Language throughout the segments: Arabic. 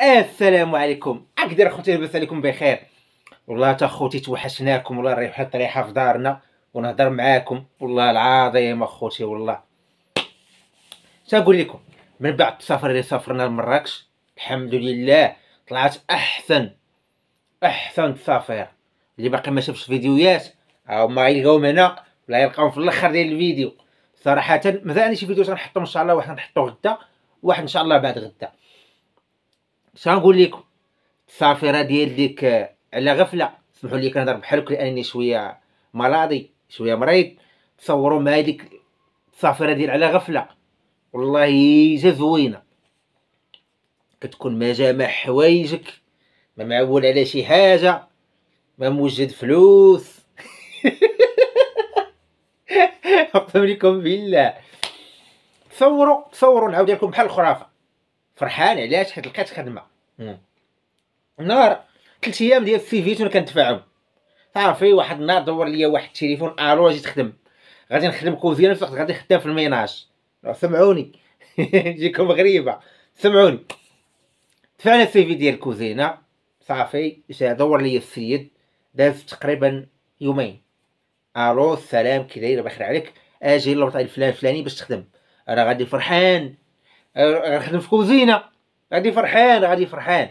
السلام عليكم اقدر اخوتي لاباس عليكم بخير والله تا اخوتي توحشناكم والله ريحه الطريحه في دارنا ونهضر معاكم والله العظيم اخوتي والله تنقول لكم من بعد السفر اللي سافرنا لمراكش الحمد لله طلعت احسن احسن سفير اللي باقي ما شافش فيديوهات هما يلقاو هنا ولا يلقاو في الاخر ديال الفيديو صراحه مازال شي فيديو غنحطهم ان شاء الله واحد نحطو غدا واحد ان شاء الله بعد غدا شنقول لكم صافي ديال ديك على غفله سمحوا لي كنهضر بحالك لاني شويه مرضي شويه مريض تصوروا معايا ديك الصافره ديال على غفله والله جا زوينه كتكون ما جامع حوايجك ما معول على شي حاجه ما موجد فلوس اقسم لكم بالله تصوروا تصوروا نعاود لكم بحال الخرافه فرحان علاش حيت لقيت خدمه نهار ثلاث ايام ديال السي في انا كندفعهم صافي واحد النهار دور ليا واحد التليفون الو جيت تخدم غادي نخدم كوزينه في الوقت غادي خدام في الميناج سمعوني جيكم غريبه سمعوني دفعنا السي في ديال الكوزينه صافي جا دور ليا السيد داز تقريبا يومين الو السلام كي داير بخير عليك اجي للوطن الفلان الفلاني باش تخدم انا غادي فرحان نخدم في كوزينه غادي فرحان غادي فرحان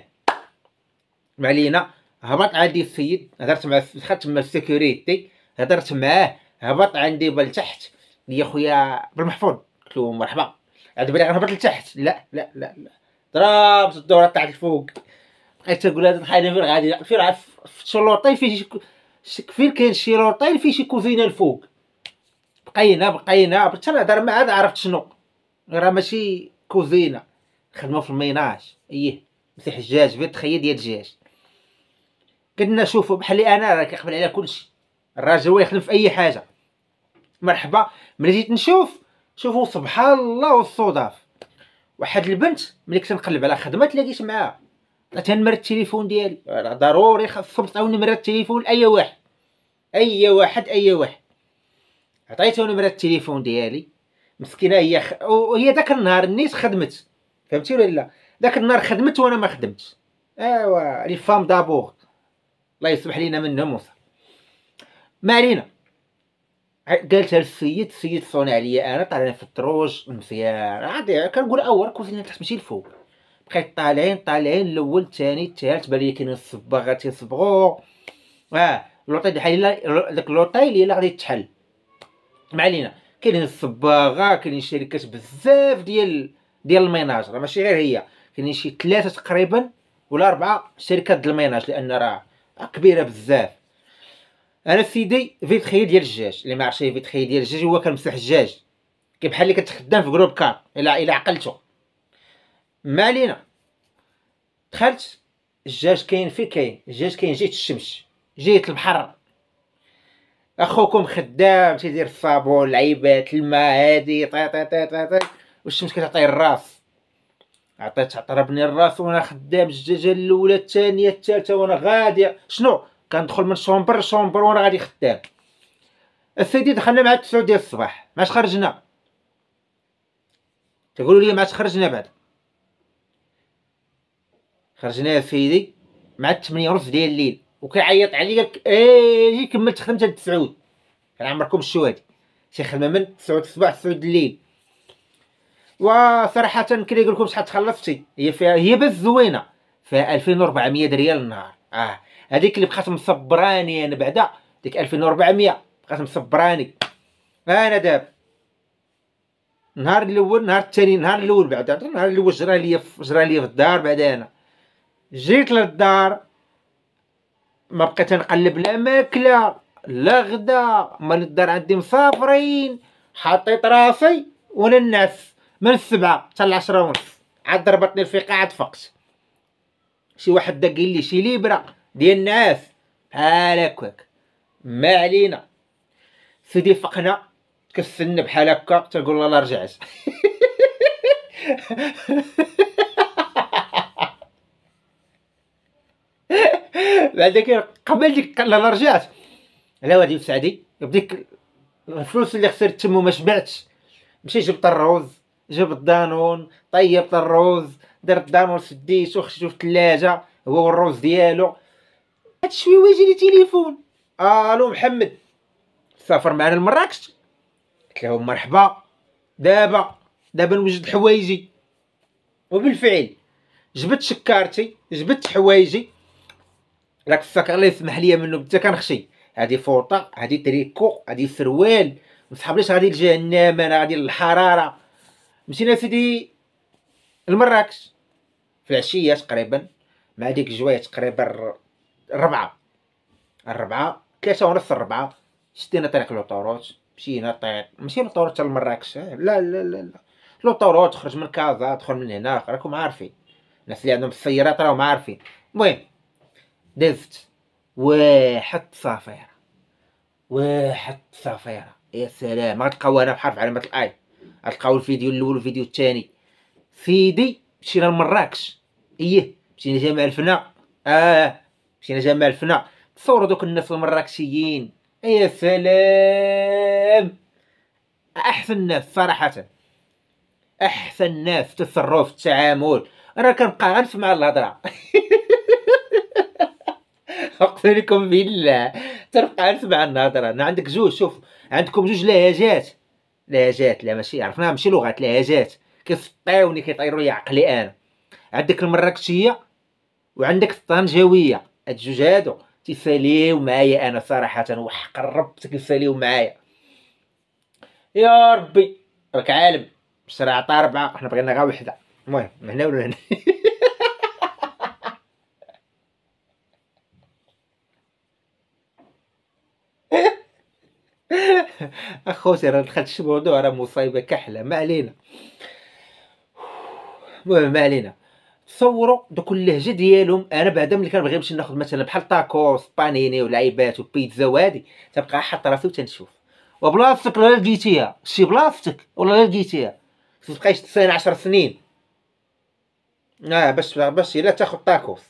ما علينا هبط عندي السيد هدرت مع دخلت تما السيكوريتي هدرت معاه هبط عندي بالتحت يا خويا بالمحفوظ قلت له مرحبا عاد بالي غنهبط لتحت لا لا لا ضربت الدوره طلعت الفوق بقيت تقول هاد الحاله فين غادي فين عارف في شلوطي فيه فين كاين شي لوطيل فيه شي كوزينه الفوق بقينا بقينا حتى نهضر معاه عرفت شنو راه ماشي كوزينه خدمة في الميناج ايه مسيح حجاج في تخيل ديال الدجاج كنا شوفوا بحالي انا راه كنقبل على كلشي الراجل هو يخدم في اي حاجه مرحبا ملي جيت نشوف شوفوا سبحان الله والصدف واحد البنت ملي كنت نقلب على خدمه تلاقيت معاها عطيتها نمره التليفون ديالي راه ضروري خاصهم تعاون نمره التليفون لاي واحد اي واحد اي واحد عطيته نمره التليفون ديالي مسكينه هي خ... وهي ذاك النهار نيت خدمت فهمتي ولا لا ذاك النهار خدمت وانا ما خدمتش ايوا لي فام دابور الله يسمح لينا منهم وصل ما علينا قالتها للسيد السيد صون عليا انا طالعين في الدروج مزيان عادي كنقول اول كوزينه تحت ماشي الفوق بقيت طالعين طالعين الاول الثاني الثالث بان لي كاين الصباغه تيصبغوا اه لوطي ديال داك لوطي اللي غادي تحل ما علينا كاينين الصباغه كاينين شركات بزاف ديال ديال الميناج راه ماشي غير هي كاينين شي ثلاثه تقريبا ولا اربعه شركات ديال الميناج لان راه كبيره بزاف انا سيدي فيتخي ديال الجاج اللي ما عرفش فيتخي ديال الجاج هو كنمسح الجاج كي بحال اللي كتخدم في جروب كار الا الا عقلته ما علينا دخلت الجاج كاين فين كاين الجاج كاين جهه الشمس جهه البحر اخوكم خدام تيدير الصابون العيبات الماء هادي طي طي طي طي طي والشمس كتعطيه الراس عطيت عطربني الراس وانا خدام الدجاجه الاولى الثانيه الثالثه وانا غادي شنو كندخل من الشومبر للشومبر وانا غادي خدام السيدي دخلنا مع 9 ديال الصباح معاش خرجنا تقولوا لي معاش خرجنا بعد خرجنا يا سيدي مع 8 ونص ديال الليل وكيعيط علي قال لك ايه كملت خدمتها تسعود كان عمركم شفتوا هادي شي خدمه من تسعود الصباح لتسعود الليل وصراحه كي لكم شحال تخلصتي هي فيها هي بس زوينه فيها 2400 ريال النهار اه هذيك اللي بقات مصبراني انا يعني بعدا ديك 2400 بقات مصبراني انا دابا النهار الاول نهار الثاني نهار الاول بعدا النهار الاول جرى ليا جرى ليا في الدار بعدا انا جيت للدار ما بقيت نقلب لا ماكله لا غدا مال الدار عندي مسافرين حطيت راسي وانا الناس من السبعة حتى العشرة ونص عاد ضربتني الفيقة عاد فقت شي واحد دا قال لي شي ليبرة ديال الناس بحال هكاك ما علينا سيدي فقنا تكسلنا بحال هكا تقول الله رجعت بعد كي قبل ديك لا رجعت على وادي السعدي بديك الفلوس اللي خسرت تما ما شبعتش مشي جبت الروز جبت دانون طيبت الروز درت دانون سديت وخشيت في الثلاجه هو والروز ديالو هاد شويه واجي لي تليفون آه، الو محمد سافر معنا لمراكش قلت لهم مرحبا دابا دابا نوجد حوايجي وبالفعل جبت شكارتي جبت حوايجي داك الساك الله يسمح ليا منه حتى كنخشي هادي فوطه هادي تريكو هادي سروال مصحابليش غادي لجهنم انا غادي للحراره مشينا سيدي لمراكش في العشيه تقريبا مع ديك الجوايه تقريبا الربعه الربعه ثلاثة ونص الربعة شدينا طريق لوطوروت مشينا طريق ماشي لوطوروت حتى لمراكش لا لا لا لا لوطوروت خرج من كازا دخل من هنا راكم عارفين الناس اللي عندهم السيارات راهم عارفين المهم دزت واحد صفيرة واحد صفيرة يا سلام غتلقاو هنا بحرف علامة الاي غتلقاو الفيديو الاول والفيديو الثاني سيدي مشينا لمراكش ايه مشينا جامع الفنا اه مشينا جامع الفنا تصوروا دوك الناس المراكشيين إيه يا سلام احسن ناس صراحه احسن ناس في التصرف التعامل انا كنبقى غنسمع الهضره اقسم لكم بالله ترفع الف مع النهضره انا عندك جوج شوف عندكم جوج لهجات لهجات لا ماشي عرفناها ماشي لغات لهجات كيسطيوني كيطيروا لي عقلي انا عندك المراكشيه وعندك الطنجاويه هاد الجوج هادو تيساليو معايا انا صراحه وحق الرب تيساليو معايا يا ربي راك عالم شرا عطا ربعه حنا بغينا غير وحده المهم هنا ولا هنا اخوتي راه دخلت شي موضوع راه مصيبه كحله ما علينا المهم ما علينا تصوروا دوك اللهجه ديالهم انا بعدا ملي كنبغي نمشي ناخذ مثلا بحال طاكوس بانيني ولعيبات وبيتزا وهادي تبقى حاط راسي وتنشوف وبلاصتك لا لقيتيها شي بلاصتك ولا لا لقيتيها متبقايش تسالي 10 سنين اه باش باش الا تاخذ طاكوس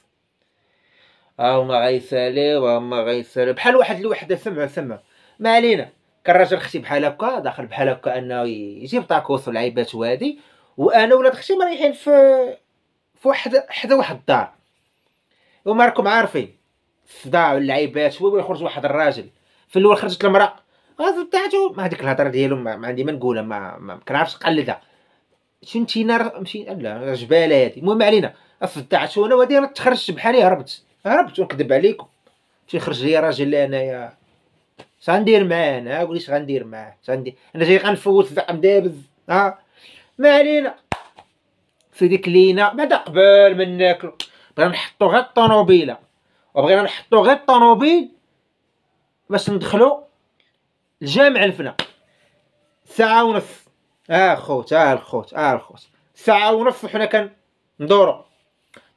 هما غيسالي وهما غيسالي بحال واحد الوحده سمع سمع ما علينا كان راجل اختي بحال هكا داخل بحال هكا انه يجيب طاكوس ولعيبات وهادي وانا ولاد اختي مريحين في في واحد حدا واحد الدار وما راكم عارفين الصداع اللعيبات هو يخرج واحد الراجل في الاول خرجت المراه غاز بتاعته ما هذيك الهضره ديالو ما, عندي ما نقولها ما, ما كنعرفش نقلدها نار مشي لا جباله هادي المهم علينا صدعت انا وهادي انا تخرجت بحالي هربت هربت ونكذب عليكم شي خرج لي راجل انايا شغندير معاه انا قولي شغندير معاه غندير انا جاي غنفوت في دابز ها ما علينا في ديك لينا بعدا قبل ما ناكلو بغينا نحطو غير الطونوبيله وبغينا نحطو غير الطونوبيل باش ندخلو الجامع الفنا ساعة ونص اه خوت اه الخوت اه الخوت ساعة ونص وحنا كندورو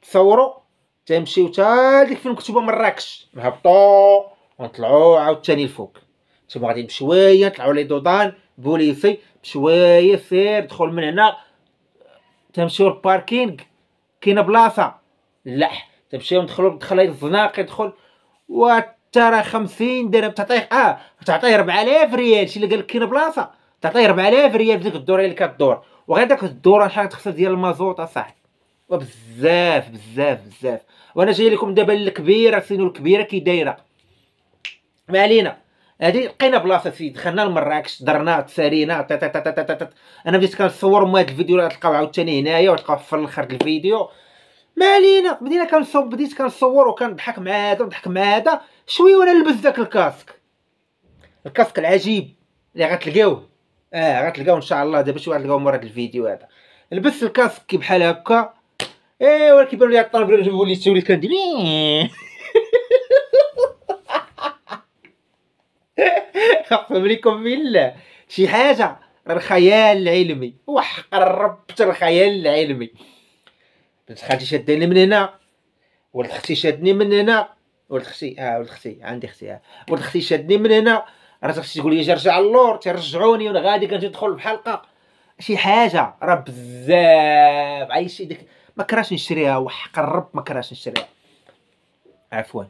تصورو تمشيو تا ديك فين كتبو مراكش نهبطو ونطلعوا عاوتاني الفوق نتوما غادي بشويه نطلعوا لي دودان بوليفي بشويه سير دخل من هنا تمشيو للباركينغ كاينه بلاصه لا تمشيو ندخلو بدخله الزناق يدخل وحتى راه 50 درهم تعطيه اه تعطيه 4000 ريال شي اللي قال لك كاينه بلاصه تعطيه 4000 ريال في ديك الدوره اللي كدور وغير داك الدوره شحال تخسر ديال المازوط اصاحبي وبزاف بزاف بزاف وانا جاي لكم دابا الكبيره سينو الكبيره كي دايره ما علينا هادي لقينا بلاصه سي دخلنا لمراكش درنا تسارينا تا تا تا انا بديت كنصور مو هاد الفيديو راه تلقاو عاوتاني هنايا وتلقاو في الاخر الفيديو ما علينا بدينا كنصور بديت كنصور وكنضحك مع هذا ونضحك مع هذا شويه وانا لبس داك الكاسك الكاسك العجيب اللي غتلقاوه اه غتلقاو ان شاء الله دابا شي واحد لقاو مورا الفيديو هذا لبس الكاسك بحال هكا ايوا كيبان لي الطوموبيل وليت وليت كندير فهم لكم بالله شي حاجه الخيال العلمي وحق الرب الخيال العلمي بنت خالتي شدني من هنا ولد اختي آه، آه. شادني من هنا ولد اختي اه ولد اختي عندي اختي اه ولد اختي شادني من هنا راه اختي تقول لي رجع اللور ترجعوني وانا غادي في بحلقه شي حاجه راه بزاف عايشي ديك ما كراش نشريها وحق الرب ما كراش نشريها عفوا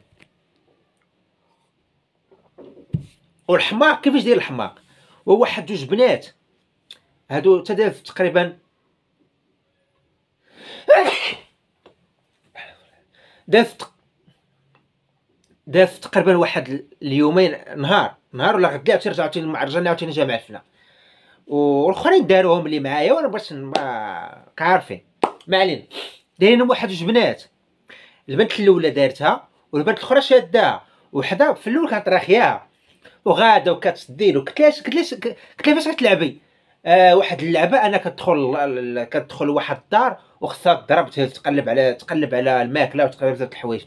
والحماق كيفاش داير الحماق وواحد جوج بنات هادو تداف تقريبا داف داف تقريبا واحد اليومين نهار نهار ولا غدا ترجع عاوتاني المعرجان عاوتاني جامع الفنا والاخرين داروهم اللي معايا وانا باش ما عارفين ما علينا دايرين واحد جوج بنات البنت الاولى دارتها والبنت الاخرى شادها وحده في الاول كانت راخياها وغاده وكتسدين وكتلاش كتلاش ليش فاش غتلعبي آه واحد اللعبه انا كتدخل كتدخل لواحد الدار وخصها تضرب تقلب على تقلب على الماكله وتقلب بزاف الحوايج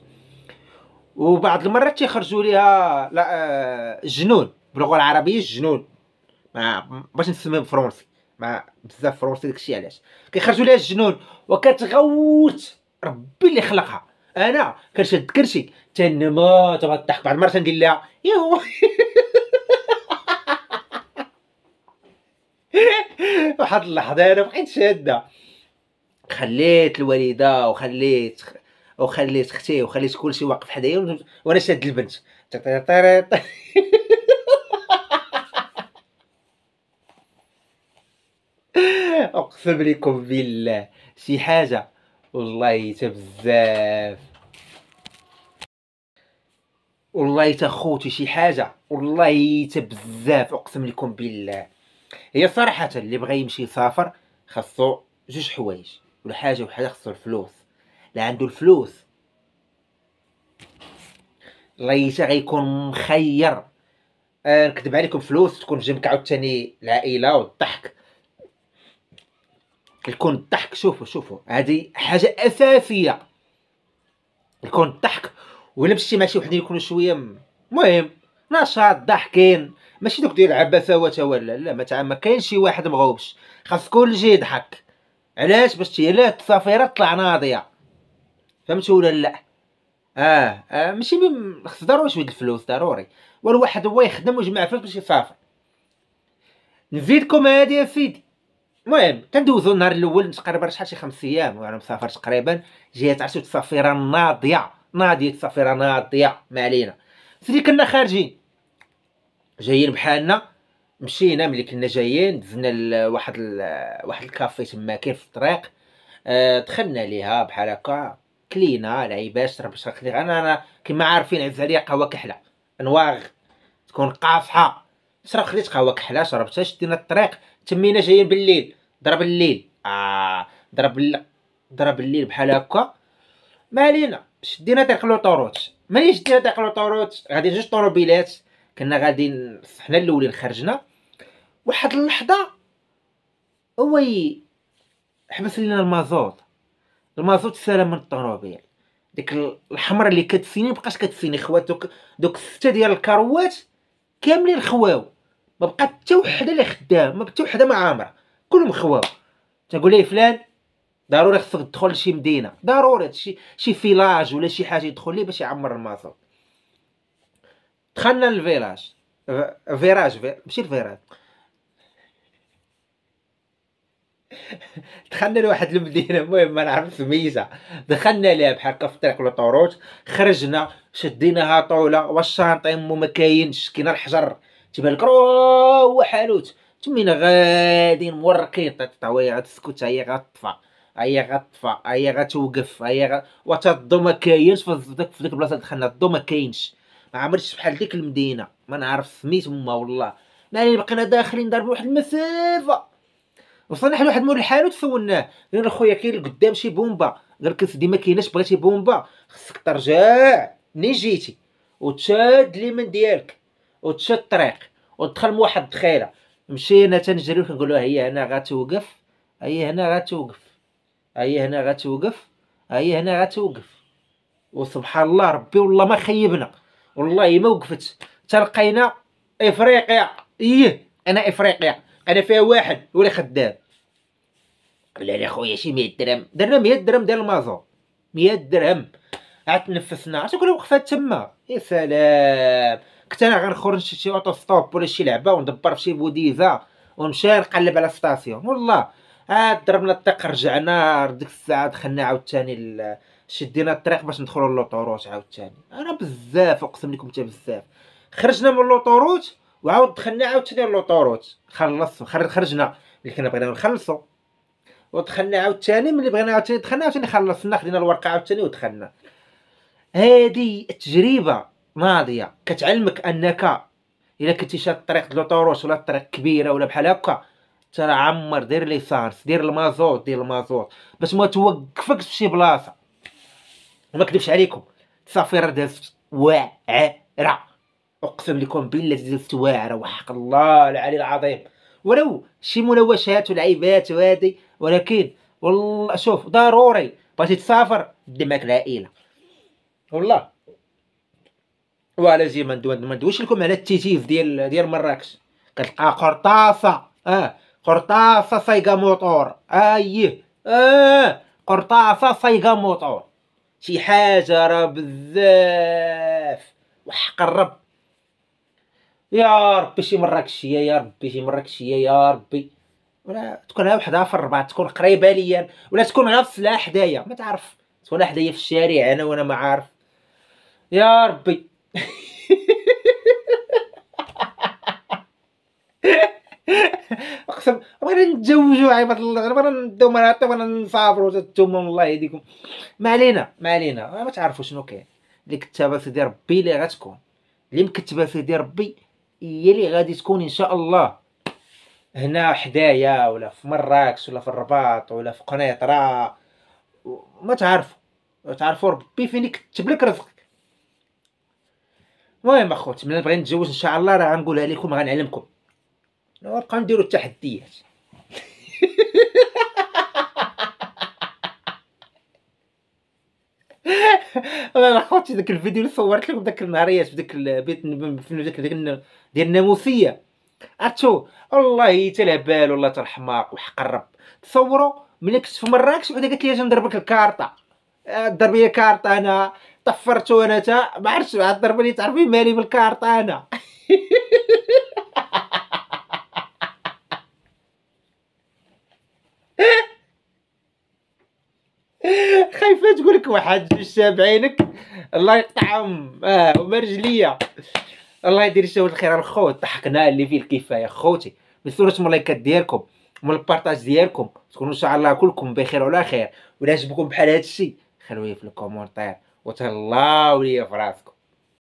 وبعض المرات تيخرجوا ليها لا آه جنون باللغه العربيه الجنون ما باش نسمي بالفرنسي ما بزاف فرنسي داكشي علاش كيخرجوا ليها الجنون وكتغوت ربي اللي خلقها انا كنشد كرشي تنمو تبغى تضحك بعض المرات ندير لها يهو واحد اللحظه انا بقيت شاده خليت الوالده وخليت وخليت اختي وخليت كلشي واقف حدايا وانا شاد البنت اقسم لكم بالله شي حاجه والله تا بزاف والله تا خوتي شي حاجه والله تا بزاف اقسم لكم بالله هي صراحة اللي بغى يمشي يسافر خاصو جوج حوايج ولا حاجة وحاجة خاصو الفلوس لا عنده الفلوس ليتا غيكون مخير آه نكذب عليكم فلوس تكون جنبك عاوتاني العائلة والضحك يكون الضحك شوفوا شوفوا هذه حاجة أساسية يكون الضحك ولا مشيتي مع شي وحدين يكونوا شوية المهم نشاط ضحكين ماشي دوك ديال عبثه وتولى لا ما ما كاينش شي واحد مغوبش خاص كل شيء يضحك علاش باش تيلا الصفيره تطلع ناضيه فهمت ولا لا اه, آه ماشي خص ضروري شويه الفلوس ضروري والواحد هو يخدم ويجمع فلوس باش يسافر نزيدكم هادي يا سيدي المهم تندوزو النهار الاول تقريبا شحال شي خمس ايام وانا مسافر تقريبا جيت عرفتو التصافيره ناضيه ناضيه التصافيره ناضيه ما علينا سيدي كنا خارجين جايين بحالنا مشينا ملي كنا جايين دزنا لواحد واحد الكافي تما كاين في الطريق آه، دخلنا ليها بحال هكا كلينا لعيبات شربت انا انا كيما عارفين عز عليا قهوه كحله انواغ تكون قاصحه شرب خليت قهوه كحله شربتها شدينا الطريق تمينا جايين بالليل ضرب الليل اه ضرب الليل ضرب الليل بحال هكا ما علينا شدينا طريق لوطوروت ملي شدينا طريق لوطوروت غادي جوج طوموبيلات كنا غادي حنا الاولين خرجنا واحد اللحظه هو حبس لينا المازوت المازوت سالا من الطوموبيل ديك الحمر اللي كتسيني مبقاش كتسيني خوات دوك دوك سته ديال الكروات كاملين خواو ما بقى حتى وحده اللي خدام ما حتى وحده ما عامره كلهم خواو تنقول ليه فلان ضروري خصك تدخل لشي مدينه ضروري شي شي فيلاج ولا شي حاجه يدخل ليه باش يعمر المازوت دخلنا للفيراج فيراج ماشي الفيراج دخلنا لواحد المدينه المهم ما نعرفش سميتها دخلنا ليها بحال هكا في طريق لطروج خرجنا شديناها طوله والشانطي مو ما كاينش كاين الحجر تيبان لك هو حالوت تمينا غاديين مورقين طويعه غتسكت هي غطفى هي غطفى هي غتوقف هي غ... وتا الضو ما كاينش في في ديك البلاصه دخلنا الضو ما كاينش ما عمرتش بحال ديك المدينه ما نعرف سميت ما والله مالي بقينا داخلين ضربوا واحد المسافه وصلنا حنا واحد مول الحانوت سولناه قال خويا كاين قدام شي بومبا قال لك سيدي ما كايناش بغيتي بومبا خصك ترجع منين جيتي وتشاد لي من ديالك وتشد الطريق ودخل واحد الدخيله مشينا تنجريو كنقولوا هي هنا غتوقف هي هنا غتوقف هي هنا غتوقف هي هنا غتوقف وسبحان الله ربي والله ما خيبنا والله ما وقفت تلقينا افريقيا ايه انا افريقيا انا فيها واحد ولا خدام قال لي اخويا شي 100 درهم درنا 100 درهم ديال المازو 100 درهم عاد تنفسنا عرفتي كل وقفات تما يا إيه، سلام كنت انا غنخرج شي شي اوتو ستوب ولا شي لعبه وندبر في شي بوديفا ونمشي نقلب على ستاسيون والله عاد ضربنا الطيق رجعنا ديك الساعه دخلنا عاوتاني شدينا الطريق باش ندخلوا للوطوروت عاوتاني انا بزاف اقسم لكم حتى بزاف خرجنا من اللوطوروت وعاود دخلنا عاوتاني للوطوروت خلص خرجنا اللي كنا بغينا نخلصو ودخلنا عاوتاني ملي بغينا عاوتاني دخلنا عاوتاني خلصنا خدينا الورقه عاوتاني ودخلنا هذه تجربه ماضيه كتعلمك انك الا كنتي شاد الطريق ديال لوطوروت ولا طريق كبيره ولا بحال هكا ترى عمر دير ليسانس دير المازوت دير المازوت باش ما توقفكش في شي بلاصه وما كذبش عليكم صافيرة دازت واعرة اقسم لكم بالله دزت واعرة وحق الله العلي العظيم ولو شي مناوشات ولعيبات وهادي ولكن والله شوف ضروري بغيتي تسافر دير معاك العائله والله وعلى زي ما ما ندويش لكم على التيتيف ديال ديال مراكش كتلقى قرطاسه اه قرطاسه صايقه موطور اييه آه،, اه قرطاسه صايقه موطور شي حاجة راه بزاف وحق الرب يا ربي شي مراكشية يا ربي شي مراكشية يا ربي ولا تكون ها وحدها في الرباط تكون قريبة ليا ولا تكون غير في لا حدايا ما تعرف تكون حدايا في الشارع انا وانا ما عارف يا ربي اقسم بغينا نتزوجوا عباد الله بغينا نداو مراتنا بغينا نسافروا تتوما الله يهديكم ما علينا ما علينا ما تعرفوا شنو كاين اللي كتابه سيدي ربي اللي غتكون اللي مكتبه سيدي ربي هي اللي غادي تكون ان شاء الله هنا حدايا ولا في مراكش ولا في الرباط ولا في قنيطره ما تعرفوا تعرفوا ربي فين يكتب لك رزقك المهم اخوت ملي بغيت نتزوج ان شاء الله راه غنقولها لكم غنعلمكم نبقاو نديرو التحديات انا خوتي داك الفيديو اللي صورت لكم داك النهاريات في داك البيت في داك ديال الناموسيه عرفتو والله الله الهبال والله الحماق وحق الرب تصوروا ملي كنت في مراكش وحده قالت لي اجي نضربك الكارطه آه، ضرب لي كارطه انا طفرت وانا تا ما عرفتش الضربه اللي تعرفي مالي بالكارطه انا خايفه تقول لك واحد جوج شاب عينك الله يطعم اه وما رجليا الله يدير الشهود الخير الخوت ضحكنا اللي فيه الكفايه خوتي من سوره الملايكات ديالكم ومن البارطاج ديالكم تكونوا ان شاء الله كلكم بخير وعلى خير ولا عجبكم بحال الشيء خلوه في الكومونتير وتهلاو ليا في راسكم